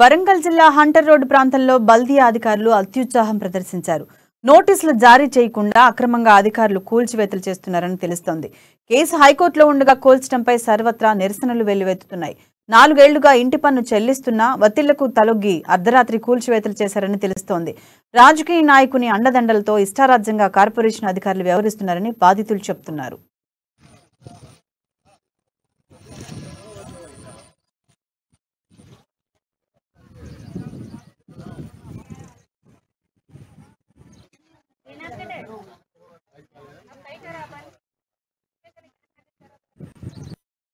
వరంగల్ జిల్లా Hunter road ప్రాంతంలో బల్దియా అధికారులు అత్యుత్సాహం ప్రదర్శించారు నోటీసులు జారీ చేయకుండా అక్రమంగా అధికారులు కూల్చివేతలు చేస్తున్నారని తెలుస్తోంది కేసు హైకోర్టులో ఉండగా కూల్చడంపై సర్వత్రా నిరసనలు వెల్లువెత్తుతున్నాయి నాలుగేళ్లుగా ఇంటి పన్ను చెల్లిస్తున్నా వత్తిళ్లకు తలొగ్గి అర్ధరాత్రి కూల్చివేతలు చేశారని తెలుస్తోంది రాజకీయ నాయకుని అండదండలతో ఇష్టారాజ్యంగా కార్పొరేషన్ అధికారులు వ్యవహరిస్తున్నారని బాధితులు చెబుతున్నారు